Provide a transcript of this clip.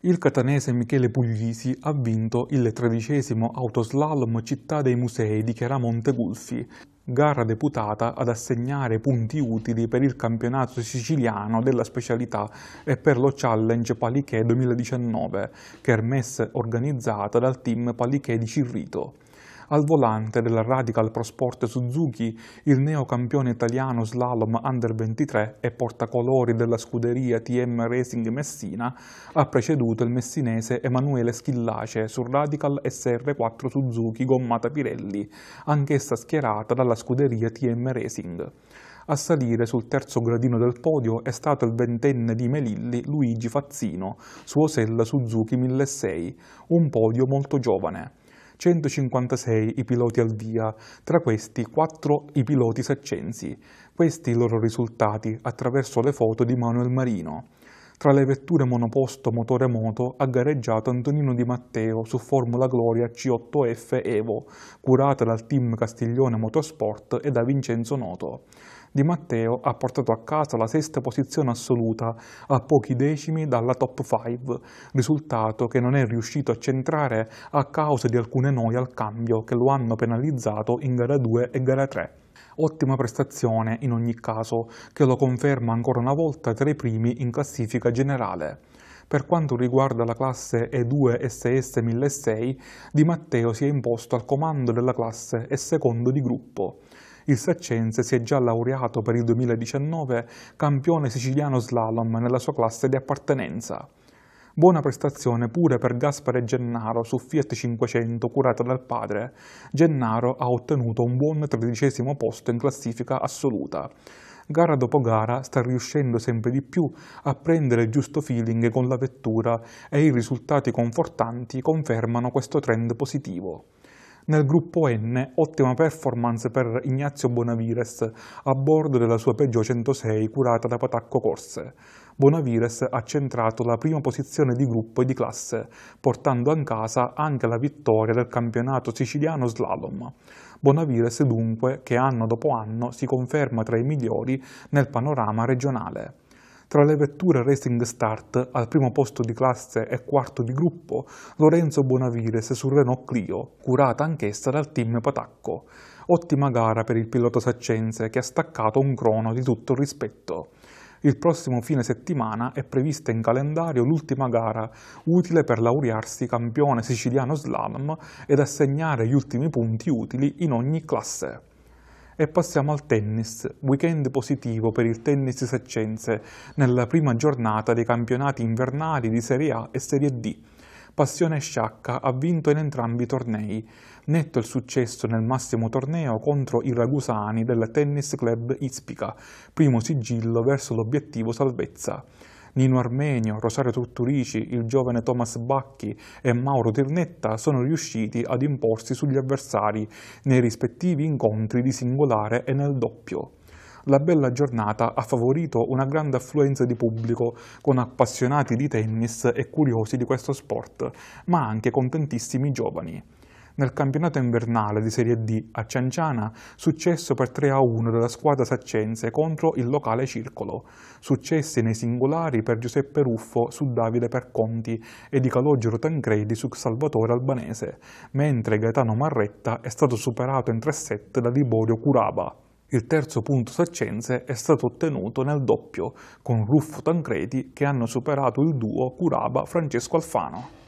Il catanese Michele Puglisi ha vinto il tredicesimo autoslalom Città dei Musei di Chiaramonte Gulfi, gara deputata ad assegnare punti utili per il campionato siciliano della specialità e per lo Challenge Paliché 2019, kermesse organizzata dal team Paliché di Cirrito al volante della Radical Pro Sport Suzuki, il neocampione italiano slalom under 23 e portacolori della scuderia TM Racing Messina, ha preceduto il messinese Emanuele Schillace su Radical SR4 Suzuki gommata Pirelli, anch'essa schierata dalla scuderia TM Racing. A salire sul terzo gradino del podio è stato il ventenne di Melilli Luigi Fazzino, suo sella Suzuki 1006, un podio molto giovane. 156 i piloti al via, tra questi 4 i piloti saccensi. Questi i loro risultati attraverso le foto di Manuel Marino. Tra le vetture monoposto motore moto ha gareggiato Antonino Di Matteo su Formula Gloria C8F Evo, curata dal team Castiglione Motorsport e da Vincenzo Noto. Di Matteo ha portato a casa la sesta posizione assoluta, a pochi decimi dalla top 5, risultato che non è riuscito a centrare a causa di alcune noie al cambio che lo hanno penalizzato in gara 2 e gara 3. Ottima prestazione in ogni caso, che lo conferma ancora una volta tra i primi in classifica generale. Per quanto riguarda la classe E2 SS 1006, Di Matteo si è imposto al comando della classe e secondo di gruppo. Il Saccense si è già laureato per il 2019 campione siciliano slalom nella sua classe di appartenenza. Buona prestazione pure per Gaspare Gennaro su Fiat 500 curata dal padre. Gennaro ha ottenuto un buon tredicesimo posto in classifica assoluta gara dopo gara sta riuscendo sempre di più a prendere il giusto feeling con la vettura e i risultati confortanti confermano questo trend positivo. Nel gruppo N ottima performance per Ignazio Bonavires a bordo della sua Peugeot 106 curata da Patacco Corse. Bonavires ha centrato la prima posizione di gruppo e di classe, portando a casa anche la vittoria del campionato siciliano slalom. Bonavires dunque che anno dopo anno si conferma tra i migliori nel panorama regionale. Tra le vetture Racing Start, al primo posto di classe e quarto di gruppo, Lorenzo Bonavires su Renault Clio, curata anch'essa dal team Patacco. Ottima gara per il pilota saccense che ha staccato un crono di tutto rispetto. Il prossimo fine settimana è prevista in calendario l'ultima gara, utile per laurearsi campione siciliano slalom ed assegnare gli ultimi punti utili in ogni classe. E passiamo al tennis, weekend positivo per il tennis seccense, nella prima giornata dei campionati invernali di Serie A e Serie D. Passione Sciacca ha vinto in entrambi i tornei. Netto il successo nel massimo torneo contro i ragusani del Tennis Club Ispica, primo sigillo verso l'obiettivo salvezza. Nino Armenio, Rosario Torturici, il giovane Thomas Bacchi e Mauro Tirnetta sono riusciti ad imporsi sugli avversari nei rispettivi incontri di singolare e nel doppio la bella giornata ha favorito una grande affluenza di pubblico con appassionati di tennis e curiosi di questo sport, ma anche con tantissimi giovani nel campionato invernale di Serie D a Cianciana, successo per 3-1 della squadra saccense contro il locale Circolo, successi nei singolari per Giuseppe Ruffo su Davide Perconti e di Calogero Tancredi su Salvatore Albanese, mentre Gaetano Marretta è stato superato in 3-7 da Liborio Curaba. Il terzo punto saccense è stato ottenuto nel doppio, con Ruffo Tancredi che hanno superato il duo Curaba-Francesco Alfano.